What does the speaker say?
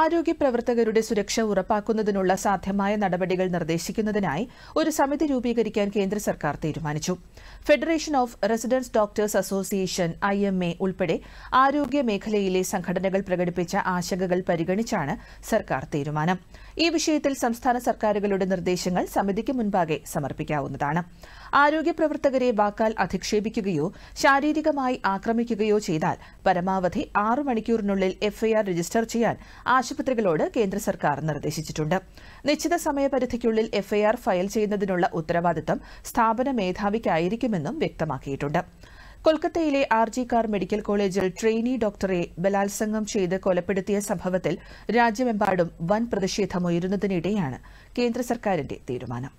ആരോഗ്യ പ്രവർത്തകരുടെ സുരക്ഷ ഉറപ്പാക്കുന്നതിനുള്ള സാധ്യമായ നടപടികൾ നിർദ്ദേശിക്കുന്നതിനായി ഒരു സമിതി രൂപീകരിക്കാൻ കേന്ദ്ര സർക്കാർ തീരുമാനിച്ചു federation of residents doctors association I M A ഉൾപ്പെടെ ആരോഗ്യ മേഖലയിലെ സംഘടനകൾ പ്രകടിപ്പിച്ച ആശങ്കകൾ പരിഗണിച്ചാണ് സർക്കാർ തീരുമാനം ഈ വിഷയത്തിൽ സംസ്ഥാന സർക്കാരുകളുടെ നിർദ്ദേശങ്ങൾ സമിതിക്ക് മുൻപാകെ സമർപ്പിക്കാവുന്നതാണ് ആരോഗ്യ പ്രവർത്തകരെ വാക്കാൽ അധിക്ഷേപിക്കുകയോ ശാരീരികമായി ആക്രമിക്കുകയോ ചെയ്താൽ പരമാവധി ആറു മണിക്കൂറിനുള്ളിൽ എഫ്ഐആർ രജിസ്റ്റർ ചെയ്യാൻ ആശുപത്രികളോട് കേന്ദ്ര സർക്കാർ നിർദ്ദേശിച്ചിട്ടുണ്ട് നിശ്ചിത സമയപരിധിക്കുള്ളിൽ എഫ്ഐആർ ഫയൽ ചെയ്യുന്നതിനുള്ള ഉത്തരവാദിത്തം സ്ഥാപന മേധാവിക്കായിരിക്കുമെന്നും വ്യക്തമാക്കിയിട്ടുണ്ട് കൊൽക്കത്തയിലെ ആർ ജി കാർ മെഡിക്കൽ കോളേജിൽ ട്രെയിനി ഡോക്ടറെ ബലാത്സംഗം ചെയ്ത് കൊലപ്പെടുത്തിയ സംഭവത്തിൽ രാജ്യമെമ്പാടും വൻ പ്രതിഷേധമുയരുന്നതിനിടെയാണ് കേന്ദ്ര സർക്കാരിന്റെ തീരുമാനം